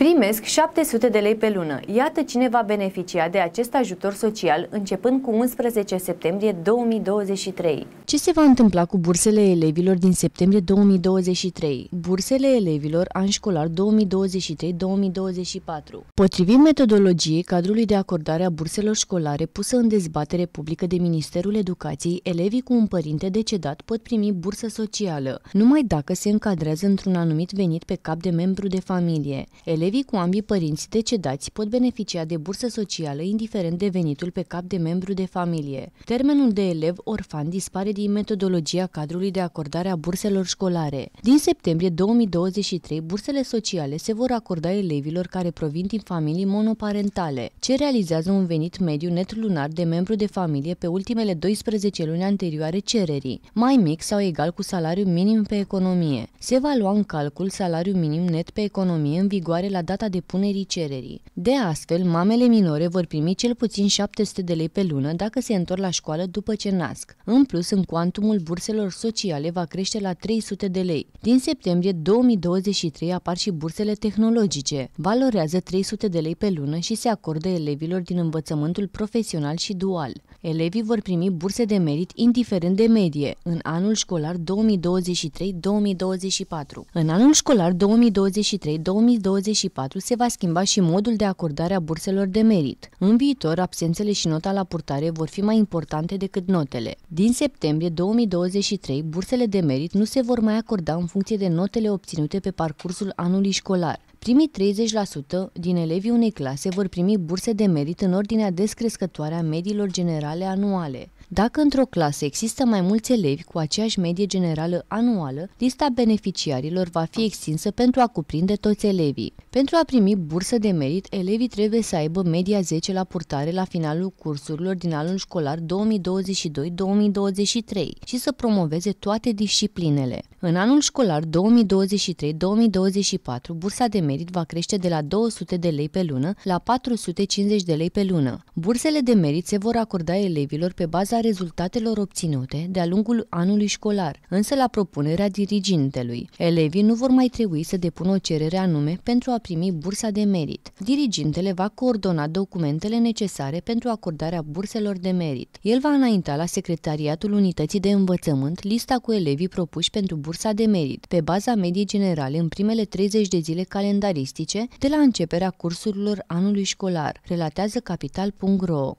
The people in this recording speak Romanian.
Primesc 700 de lei pe lună. Iată cine va beneficia de acest ajutor social începând cu 11 septembrie 2023. Ce se va întâmpla cu bursele elevilor din septembrie 2023? Bursele elevilor an școlar 2023-2024. Potrivit metodologiei cadrului de acordare a burselor școlare pusă în dezbatere publică de Ministerul Educației, elevii cu un părinte decedat pot primi bursă socială, numai dacă se încadrează într-un anumit venit pe cap de membru de familie. Elevii cu ambii părinți decedați pot beneficia de bursă socială indiferent de venitul pe cap de membru de familie. Termenul de elev orfan dispare din metodologia cadrului de acordare a burselor școlare. Din septembrie 2023, bursele sociale se vor acorda elevilor care provin din familii monoparentale, ce realizează un venit mediu net lunar de membru de familie pe ultimele 12 luni anterioare cererii, mai mic sau egal cu salariul minim pe economie. Se va lua în calcul salariul minim net pe economie în vigoare la data depunerii cererii. De astfel, mamele minore vor primi cel puțin 700 de lei pe lună dacă se întorc la școală după ce nasc. În plus, în cuantumul burselor sociale va crește la 300 de lei. Din septembrie 2023 apar și bursele tehnologice. Valorează 300 de lei pe lună și se acordă elevilor din învățământul profesional și dual. Elevii vor primi burse de merit indiferent de medie în anul școlar 2023-2024. În anul școlar 2023-2024 se va schimba și modul de acordare a burselor de merit. În viitor, absențele și nota la purtare vor fi mai importante decât notele. Din septembrie 2023, bursele de merit nu se vor mai acorda în funcție de notele obținute pe parcursul anului școlar. Primii 30% din elevii unei clase vor primi burse de merit în ordinea descrescătoare a mediilor generale anuale. Dacă într-o clasă există mai mulți elevi cu aceeași medie generală anuală, lista beneficiarilor va fi extinsă pentru a cuprinde toți elevii. Pentru a primi bursă de merit, elevii trebuie să aibă media 10 la purtare la finalul cursurilor din anul școlar 2022-2023 și să promoveze toate disciplinele. În anul școlar 2023-2024, bursa de merit va crește de la 200 de lei pe lună la 450 de lei pe lună. Bursele de merit se vor acorda elevilor pe baza rezultatelor obținute de-a lungul anului școlar, însă la propunerea dirigintelui. Elevii nu vor mai trebui să depună o cerere anume pentru a primi bursa de merit. Dirigintele va coordona documentele necesare pentru acordarea burselor de merit. El va înainta la Secretariatul Unității de Învățământ lista cu elevii propuși pentru bursa de merit, pe baza mediei generale în primele 30 de zile calendare calendaristice de la începerea cursurilor anului școlar, relatează capital.ro.